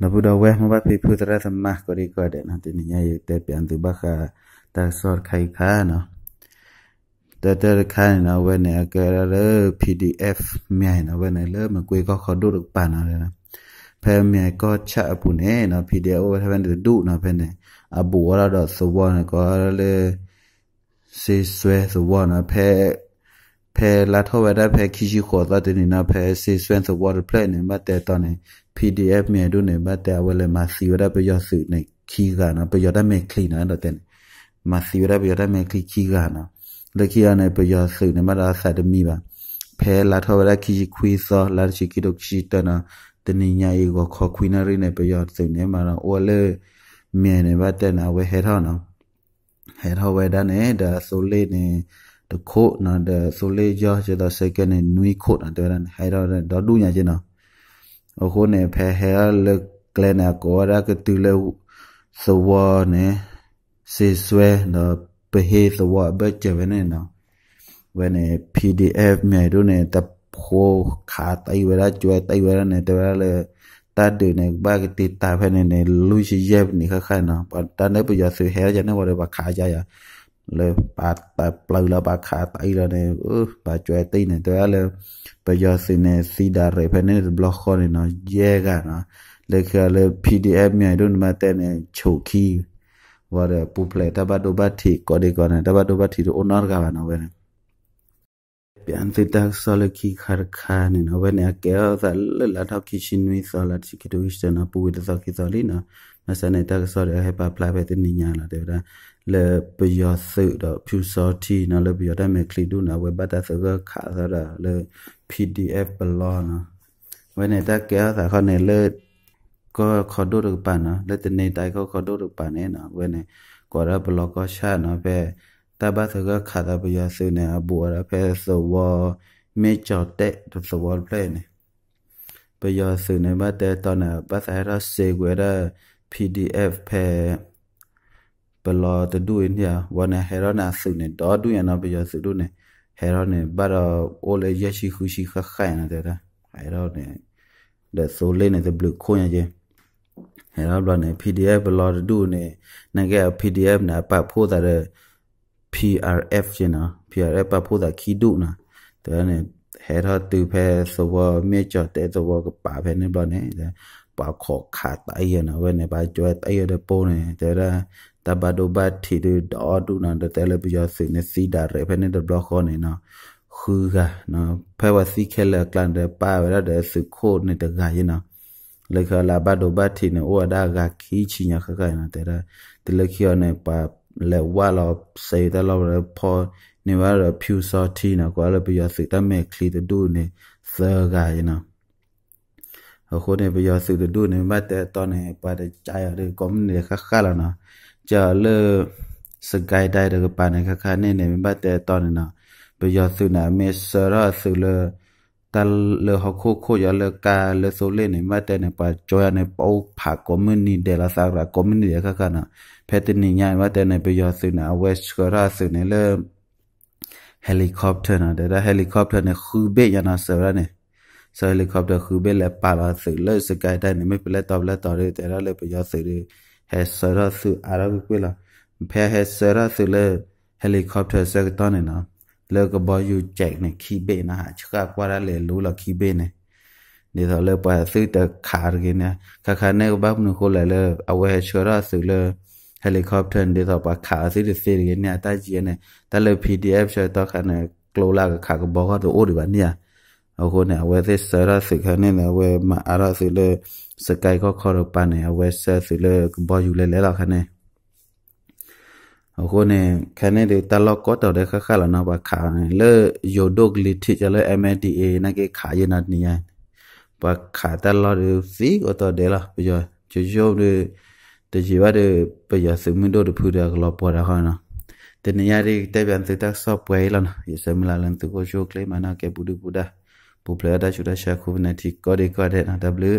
na bu da weh ma ba pi pu tra sam ma ko ri ko de na ti ni ya ye te pian tu ba kha ta sor khai kha na ta ta kha na we ne ka ra le pdf mai na we ne le ma kwe ko kho du ru pa na le na ဖဲမြိုင်ကောချအပူနေနော် PDF ဟဲ့ဘန်ဒုနော်ဖဲနေအဘူရတော့သဘောနကောလေစေဆွဲသဘောနဖဲဖဲလာထောဝဒဖဲခီရှိခေါ်သတဲ့နေနော်ဖဲစေဆွဲသဘောရဖဲနေမတဲ့တော့နေ PDF မြန်တို့နေဘတ်တဲ့အဝလဲမစီရတဲ့ပျော့စုနေခီးကနာပျော့တဲ့မဲ့ခလိနာတော့တဲ့မစီရတဲ့ပျော့တဲ့မဲ့ခလိခီးကနာလက်ခီရနေပျော့စုနေမလားဆက်တမီပါဖဲလာထော်ရခီခွေးစောလာချီကီဒိုချီတနာတနင်္ညာရီကိုခေါ်ခွေးနရီနေပျော့စုနေမှာတော့ဝလဲမြန်နေဘတ်တဲ့နာဝဲဟဲထော်နော်ဟဲထော်ဝဲတဲ့နေဒါဆိုလေးနေတခုနော်ဒါဆိုလေးကြောချက်တော့ second နေနွီခုတ်တော်ရန်ဟဲထော်တော့ဒူညာချင်းနော်အခုနေဖဲဟဲလကလနာကောရာကတူလေသဝနေစေဆွဲနော်ပဟေသဝဘတ်ကျဝနေနော်ဝနေ PDF မြေတို့နေတခိုးခါတိုင်ဝရကျွဲတိုင်ဝရနေတဝရလေတတ်တယ်နေဘာကတိတာဖဲနေလူရှိရဲ့နေခခနော်ပတ်တန်နေပရဆွဲဟဲရနေဝရဘခါကြရលើបាត់តែផ្លូវលើបាខាតអីលើនេះអឺបាជួយទីនេះទៅលើបើយកស៊ីនេះស៊ីដារេពេលនេះប្លុកខនណយេកាណលើកលើ PDF មានដូចមកតែនេះឈូគីវ៉ារពូផ្លេតបាដូបាធីក៏ដូចក៏ណាតបាដូបាធីរអូនរកាបានវិញပြန်စစ်တက်ဆလကီခရခါနေနဝနေအကဲဆလလထောက်ကိရှင်မီဆလတ်ချီကတူစတနာပူဝိတဆကိဆလီနာ na sa nei ta so de he pa pla pe tin nya la de da le pe yo su do phu so ti na le bio da me kli du na we ba ta so ga kha sa da le pdf blo na we nei ta ke sa kho nei le ko kho do ru pa na le tin nei ta ko kho do ru pa ne na we nei ko ra blo ko sha na pe ta ba so ga kha da pe yo su ne a bu ra pe so wo me cho te to so wo play ne ပယောစုနေမတဲ့တော့နပတ်အရစေကွယ်တဲ့ PDF ဖဲဘလောတဒူညာဝနဟေရနာဆုနေတော့ဒူယနာပယဆုဒူနေဟေရနေဘာရောအိုလေယရှိခုရှိခခိုင်နေတဲ့ဟေရနေဒါဆိုလေးနေတဲ့ဘလူခွန်ရဲ့ဟေရဘလနေ PDF ဘလောတဒူနေငက PDF နာပတ်ဖို့တဲ့ PRF ရှင်နော် PRF ပတ်ဖို့တာခီဒူနာတဲ့နေဟေရတူဖဲဆိုဘောမြေချတဲ့ဘောကပါဖဲနေဘလနေပါခေါခါတအေးနော်ဝဲနေပါကျွဲတအေးတဲ့ပုံးနေတဲ့ရတဘဒိုဘတ်ထီဒေါ်ဒူနန်တဲလေပြောစနေစီဒါရဖနေတဲ့ဘလော့ခေါနေနော်ခူကနော်ဖဲဝစီခဲလကလန်တဲ့ပါဝရတဲ့စခိုးနေတဲ့ဂါရင်နော်လေခလာဘဒိုဘတ်ထီနေဝဒါဂါခီချင်ရခခိုင်နော်တဲရတလေခီနေပါလေဝါလောစေတဲ့လောပေါ်နေဝရဖြူစောတီနော်ကွာလေပြောစတမဲခလီတူနေသဂါရင်နော်เขาคนเนี่ยไปยอสือดูเนยแม้แต่ตอนไหนปาดใจหรือก็มันเนี่ยค่าๆาแล้วเนาะจะเลิกสกายได้หรือปาในค่าี่าเนี่ยแน้แต่ตอนเนาะไปยอสือหนาเมสระสือเลยตาเลอเขาโคโคยาเลอกาเลโซเล่ยนม้แต่ในป่าจอยในเป้าผักก็มันนี่เดลาสาระก็มือนี่เดข้าเนาะแพทย์นี่ย่งแม่แต่ในไปยอสื่อนะเวสกราสื่อเนเริ่มเฮลิคอปเตอร์นะเดี๋ยวเฮลิคอปเตอร์เนี่ยคือเบยานาเสือเนี่ยဆယ်လီကော်ပတာခုဘဲလက်ပါပါစုလဲစကိုက်တိုင်းနမပလက်တော့လက်တော်ရဲတဲ့ရလဲပျော်စရီဟဲဆရဆူအာရကွေလာဖဲဟဲဆရဆူလဲဟယ်လီကော်ပတာစက်တော့နေနော်လေကဘယူကြိုက်နေခိဘေနာချကကွာရလေလူလခိဘေနေနေတော့လေပါသုတခါရကင်းခခနဲ့ဘာမနခိုလေလေအဝဲချရာဆုလေဟယ်လီကော်ပတာနေတော့ပါခါစီဒီစီရင်းနဲ့တကြီးနဲ့တလေ PDF ချတော့ခနဲ့ကလိုလာခါကဘောကတော့အိုဒီပါနေအဟုတ်နဲ့အဝဲသစရစခနဲ့အဝဲမအရစလေစကိုင်ကခေါ်ပနဲ့အဝဲဆစလေဘောယူလေလေလာခနဲ့အခုနဲ့ခနဲ့ဒီတလောက်ကတော့တဲ့ခခလာနော်ပါခါလေယိုဒိုဂလီတီချလေ MDA နာကေခါရနာနီယပါခါတလောက်ဒီစီကတော့တဲ့လားပြောချိုချိုဒီတချီပါတဲ့ပယစမင်းတို့ဖူတာကလောပေါ်တာခါနော်တနေရတဲ့တပြန်စစ်တပ်ဆော့ပွဲလာနော်ရစမလာလန်သူကိုရှိုကလေးမနာကေဘူးဘူးဒါผู้เพลือได้ชุดได้ชาคูเในาทีก็ได้ก็ได้นะดับลื